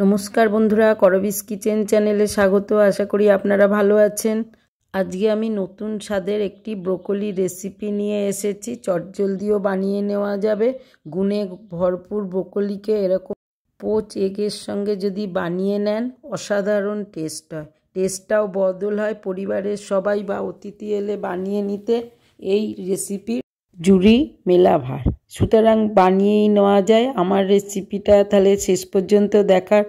নমস্কার বন্ধুরা করবিস কিচেন চ্যানেলে স্বাগত আশা করি আপনারা ভালো আছেন আজকে আমি নতুন স্বাদের একটি ব্রোকলি রেসিপি নিয়ে এসেছি চটজলদিও বানিয়ে নেওয়া যাবে গুণে ভরপুর ব্রোকলিকে এরকম পোচ এগের সঙ্গে যদি বানিয়ে নেন অসাধারণ টেস্ট হয় টেস্টটাও বদল হয় পরিবারের সবাই বা অতিথি এলে বানিয়ে নিতে এই রেসিপির জুড়ি ভার সুতরাং বানিয়েই নেওয়া যায় আমার রেসিপিটা তাহলে শেষ পর্যন্ত দেখার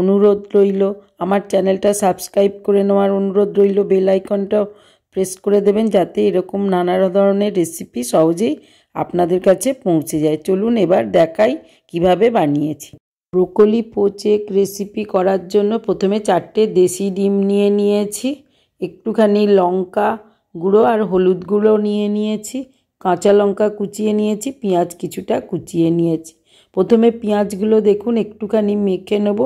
অনুরোধ রইল আমার চ্যানেলটা সাবস্ক্রাইব করে নেওয়ার অনুরোধ রইল বেল আইকনটাও প্রেস করে দেবেন যাতে এরকম নানা ধরনের রেসিপি সহজেই আপনাদের কাছে পৌঁছে যায় চলুন এবার দেখাই কিভাবে বানিয়েছি ব্রোকলি পোচেক রেসিপি করার জন্য প্রথমে চারটে দেশি ডিম নিয়ে নিয়েছি একটুখানি লঙ্কা গুঁড়ো আর হলুদ গুঁড়ো নিয়ে নিয়েছি কাঁচা লঙ্কা কুচিয়ে নিয়েছি পেঁয়াজ কিছুটা কুচিয়ে নিয়েছি প্রথমে পেঁয়াজগুলো দেখুন একটুখানি মেখে নেব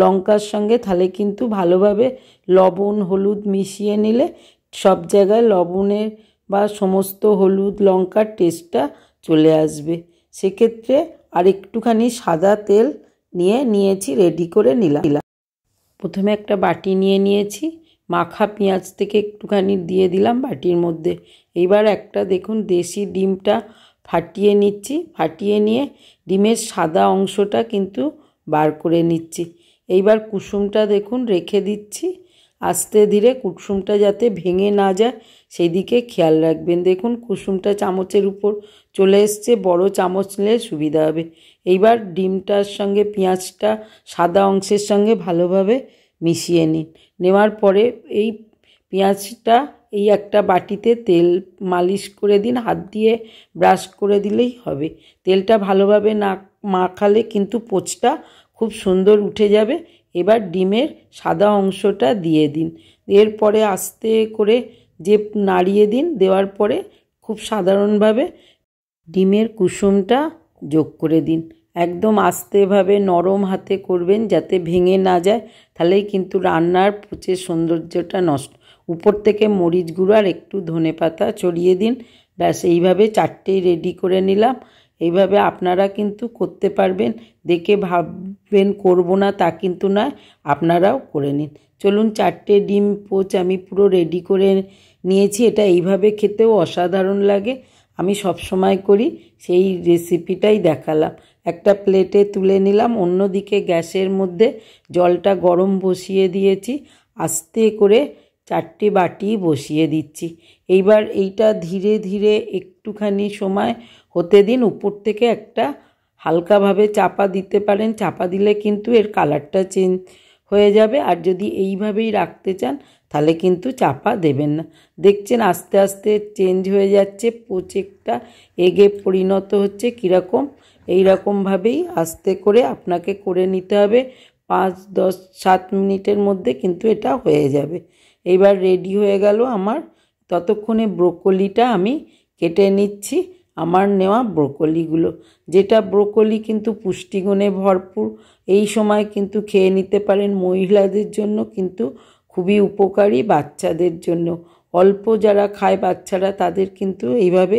লঙ্কার সঙ্গে তাহলে কিন্তু ভালোভাবে লবণ হলুদ মিশিয়ে নিলে সব জায়গায় লবণের বা সমস্ত হলুদ লঙ্কার টেস্টটা চলে আসবে সেক্ষেত্রে আর একটুখানি সাদা তেল নিয়ে নিয়েছি রেডি করে নিলাম প্রথমে একটা বাটি নিয়ে নিয়েছি মাখা পেঁয়াজ থেকে একটুখানি দিয়ে দিলাম বাটির মধ্যে এইবার একটা দেখুন দেশি ডিমটা ফাটিয়ে নিচ্ছি ফাটিয়ে নিয়ে ডিমের সাদা অংশটা কিন্তু বার করে নিচ্ছি এইবার কুসুমটা দেখুন রেখে দিচ্ছি আস্তে ধীরে কুসুমটা যাতে ভেঙে না যায় সেই দিকে খেয়াল রাখবেন দেখুন কুসুমটা চামচের উপর চলে এসছে বড় চামচ নিলে সুবিধা হবে এইবার ডিমটার সঙ্গে পেঁয়াজটা সাদা অংশের সঙ্গে ভালোভাবে মিশিয়ে নিন নেওয়ার পরে এই পেঁয়াজটা এই একটা বাটিতে তেল মালিশ করে দিন হাত দিয়ে ব্রাশ করে দিলেই হবে তেলটা ভালোভাবে না মাখালে কিন্তু পোচটা খুব সুন্দর উঠে যাবে এবার ডিমের সাদা অংশটা দিয়ে দিন এরপরে আস্তে করে যে নাড়িয়ে দিন দেওয়ার পরে খুব সাধারণভাবে ডিমের কুসুমটা যোগ করে দিন একদম আস্তেভাবে নরম হাতে করবেন যাতে ভেঙে না যায় তাহলেই কিন্তু রান্নার পুচের সৌন্দর্যটা নষ্ট উপর থেকে মরিচ গুঁড়ো আর একটু ধনে পাতা ছড়িয়ে দিন ব্যাস এইভাবে চারটেই রেডি করে নিলাম এইভাবে আপনারা কিন্তু করতে পারবেন দেখে ভাববেন করব না তা কিন্তু না আপনারাও করে নিন চলুন চারটে ডিম পোচ আমি পুরো রেডি করে নিয়েছি এটা এইভাবে খেতেও অসাধারণ লাগে আমি সব সময় করি সেই রেসিপিটাই দেখালাম একটা প্লেটে তুলে নিলাম অন্যদিকে গ্যাসের মধ্যে জলটা গরম বসিয়ে দিয়েছি আস্তে করে চারটি বাটি বসিয়ে দিচ্ছি এইবার এইটা ধীরে ধীরে একটুখানি সময় হতে দিন উপর থেকে একটা হালকাভাবে চাপা দিতে পারেন চাপা দিলে কিন্তু এর কালারটা চেঞ্জ হয়ে যাবে আর যদি এইভাবেই রাখতে চান তাহলে কিন্তু চাপা দেবেন না দেখছেন আস্তে আস্তে চেঞ্জ হয়ে যাচ্ছে প্রচেকটা এগে পরিণত হচ্ছে কীরকম এইরকমভাবেই আস্তে করে আপনাকে করে নিতে হবে পাঁচ দশ সাত মিনিটের মধ্যে কিন্তু এটা হয়ে যাবে এইবার রেডি হয়ে গেল আমার ততক্ষণে ব্রোকলিটা আমি কেটে নিচ্ছি আমার নেওয়া ব্রোকলিগুলো যেটা ব্রোকলি কিন্তু পুষ্টিগুণে ভরপুর এই সময় কিন্তু খেয়ে নিতে পারেন মহিলাদের জন্য কিন্তু খুবই উপকারী বাচ্চাদের জন্য অল্প যারা খায় বাচ্চারা তাদের কিন্তু এইভাবে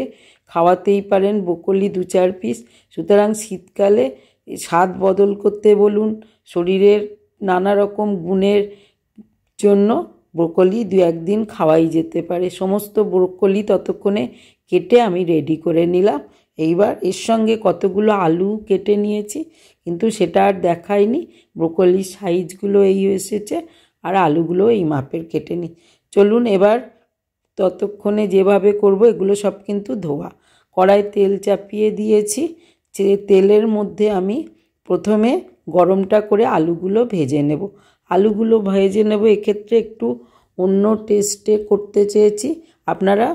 খাওয়াতেই পারেন ব্রোকলি দু চার পিস সুতরাং শীতকালে স্বাদ বদল করতে বলুন শরীরের নানা রকম গুণের জন্য ব্রোকলি দু একদিন খাওয়াই যেতে পারে সমস্ত ব্রোকলি ততক্ষণে কেটে আমি রেডি করে নিলাম এইবার এর সঙ্গে কতগুলো আলু কেটে নিয়েছি কিন্তু সেটা আর দেখায়নি ব্রোকলি সাইজগুলো এই এসেছে আর আলুগুলো এই মাপের কেটে নিই চলুন এবার ততক্ষণে যেভাবে করব এগুলো সব কিন্তু ধোয়া কড়াই তেল চাপিয়ে দিয়েছি যে তেলের মধ্যে আমি প্রথমে গরমটা করে আলুগুলো ভেজে নেব আলুগুলো ভেজে নেব এক্ষেত্রে একটু অন্য টেস্টে করতে চেয়েছি আপনারা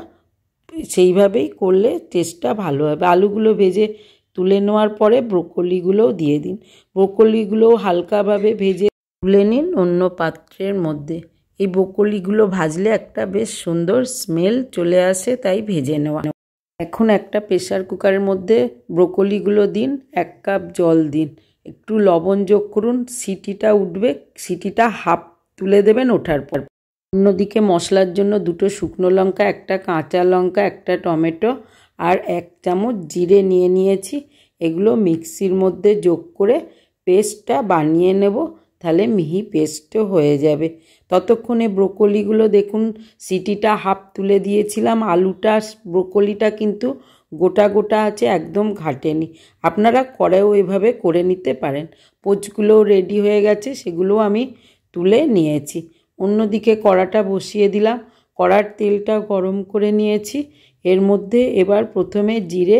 সেইভাবেই করলে টেস্টটা ভালো হবে আলুগুলো ভেজে তুলে নেওয়ার পরে ব্রোকলিগুলোও দিয়ে দিন ব্রোকলিগুলোও হালকাভাবে ভেজে তুলে নিন অন্য পাত্রের মধ্যে এই ব্রোকলিগুলো ভাজলে একটা বেশ সুন্দর স্মেল চলে আসে তাই ভেজে নেওয়া এখন একটা প্রেশার কুকারের মধ্যে ব্রোকলিগুলো দিন এক কাপ জল দিন একটু লবণ যোগ করুন সিটিটা উঠবে সিটিটা হাফ তুলে দেবেন ওঠার পর অন্যদিকে মশলার জন্য দুটো শুকনো লঙ্কা একটা কাঁচা লঙ্কা একটা টমেটো আর এক চামচ জিরে নিয়ে নিয়েছি এগুলো মিক্সির মধ্যে যোগ করে পেস্টটা বানিয়ে নেব তাহলে মিহি পেস্টও হয়ে যাবে ততক্ষণে ব্রোকলিগুলো দেখুন সিটিটা হাফ তুলে দিয়েছিলাম আলুটা ব্রোকলিটা কিন্তু গোটা গোটা আছে একদম ঘাটেনি আপনারা করেও এভাবে করে নিতে পারেন পোচগুলোও রেডি হয়ে গেছে সেগুলো আমি তুলে নিয়েছি অন্যদিকে কড়াটা বসিয়ে দিলাম কড়ার তেলটা গরম করে নিয়েছি এর মধ্যে এবার প্রথমে জিরে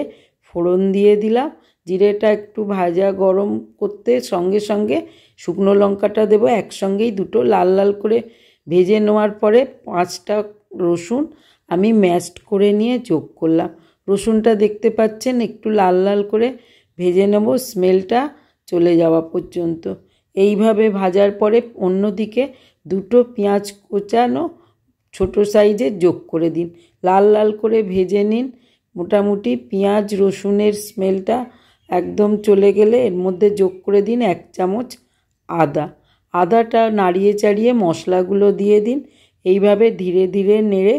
ফোড়ন দিয়ে দিলাম জিরেটা একটু ভাজা গরম করতে সঙ্গে সঙ্গে শুকনো লঙ্কাটা দেবো একসঙ্গেই দুটো লাল লাল করে ভেজে নেওয়ার পরে পাঁচটা রসুন আমি ম্যাশড করে নিয়ে যোগ করলাম রসুনটা দেখতে পাচ্ছেন একটু লাল লাল করে ভেজে নেব স্মেলটা চলে যাওয়া পর্যন্ত এইভাবে ভাজার পরে অন্যদিকে দুটো পেঁয়াজ কোচানো ছোট সাইজে যোগ করে দিন লাল লাল করে ভেজে নিন মোটামুটি পেঁয়াজ রসুনের স্মেলটা একদম চলে গেলে এর মধ্যে যোগ করে দিন এক চামচ আদা আদাটা নাড়িয়ে চাড়িয়ে মশলাগুলো দিয়ে দিন এইভাবে ধীরে ধীরে নেড়ে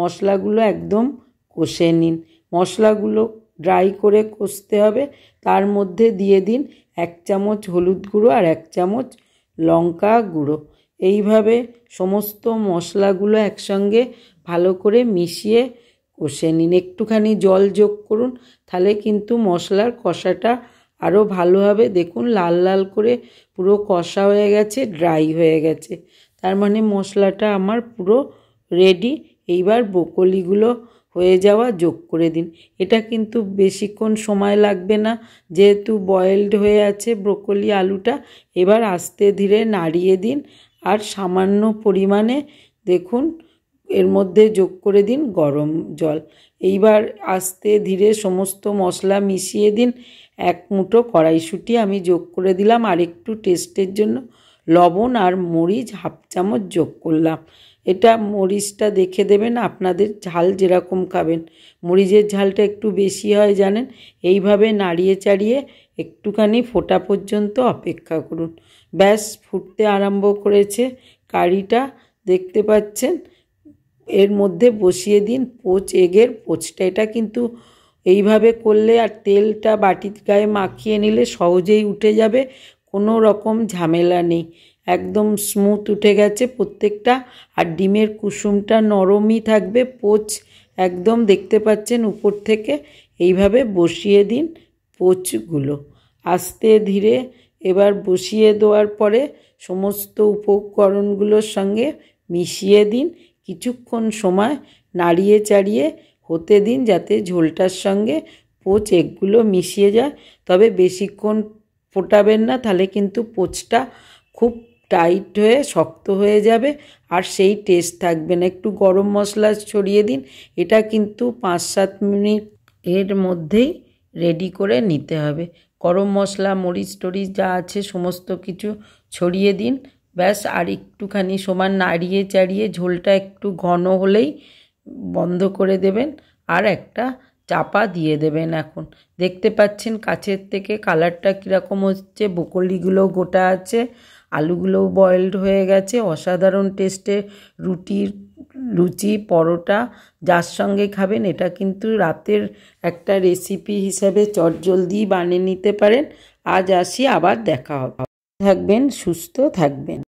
মশলাগুলো একদম কষে নিন মশলাগুলো ড্রাই করে কষতে হবে তার মধ্যে দিয়ে দিন এক চামচ হলুদ গুঁড়ো আর এক চামচ লঙ্কা গুঁড়ো এইভাবে সমস্ত মশলাগুলো একসঙ্গে ভালো করে মিশিয়ে কষে নিন একটুখানি জল যোগ করুন তাহলে কিন্তু মশলার কষাটা আরও ভালোভাবে দেখুন লাল লাল করে পুরো কষা হয়ে গেছে ড্রাই হয়ে গেছে তার মানে মশলাটা আমার পুরো রেডি এইবার বকলিগুলো হয়ে যাওয়া যোগ করে দিন এটা কিন্তু বেশিক্ষণ সময় লাগবে না যেহেতু বয়েলড হয়ে আছে ব্রোকলি আলুটা এবার আস্তে ধীরে নাড়িয়ে দিন আর সামান্য পরিমাণে দেখুন এর মধ্যে যোগ করে দিন গরম জল এইবার আস্তে ধীরে সমস্ত মশলা মিশিয়ে দিন এক মুঠো কড়াইশুঁটি আমি যোগ করে দিলাম আর একটু টেস্টের জন্য লবণ আর মরিচ হাফ চামচ যোগ করলাম এটা মরিচটা দেখে দেবেন আপনাদের ঝাল যেরকম খাবেন মরিচের ঝালটা একটু বেশি হয় জানেন এইভাবে নাড়িয়ে চাড়িয়ে একটুখানি ফোটা পর্যন্ত অপেক্ষা করুন ব্যাস ফুটতে আরম্ভ করেছে কারিটা দেখতে পাচ্ছেন এর মধ্যে বসিয়ে দিন পোচ এগের পোচটা এটা কিন্তু এইভাবে করলে আর তেলটা বাটির গায়ে মাখিয়ে নিলে সহজেই উঠে যাবে কোনো রকম ঝামেলা নেই একদম স্মুথ উঠে গেছে প্রত্যেকটা আর ডিমের কুসুমটা নরমই থাকবে পোচ একদম দেখতে পাচ্ছেন উপর থেকে এইভাবে বসিয়ে দিন পোচগুলো আস্তে ধীরে এবার বসিয়ে দেওয়ার পরে সমস্ত উপকরণগুলোর সঙ্গে মিশিয়ে দিন কিছুক্ষণ সময় নাড়িয়ে চাড়িয়ে হতে দিন যাতে ঝোলটার সঙ্গে পোচ এগুলো মিশিয়ে যায় তবে বেশিক্ষণ ফোটাবেন না তাহলে কিন্তু পোচটা খুব টাইট হয়ে শক্ত হয়ে যাবে আর সেই টেস্ট থাকবে না একটু গরম মশলা ছড়িয়ে দিন এটা কিন্তু পাঁচ সাত মিনিট এর মধ্যেই রেডি করে নিতে হবে গরম মশলা মরিচ টরিচ যা আছে সমস্ত কিছু ছড়িয়ে দিন ব্যাস আর একটুখানি সমান নাড়িয়ে চাড়িয়ে ঝোলটা একটু ঘন হলেই বন্ধ করে দেবেন আর একটা চাপা দিয়ে দেবেন এখন দেখতে পাচ্ছেন কাছের থেকে কালারটা কীরকম হচ্ছে বকলিগুলো গোটা আছে আলুগুলোও বয়েলড হয়ে গেছে অসাধারণ টেস্টে রুটির লুচি পরোটা যার সঙ্গে খাবেন এটা কিন্তু রাতের একটা রেসিপি হিসাবে চটজলদি বানিয়ে নিতে পারেন আজ আসি আবার দেখা হবে থাকবেন সুস্থ থাকবেন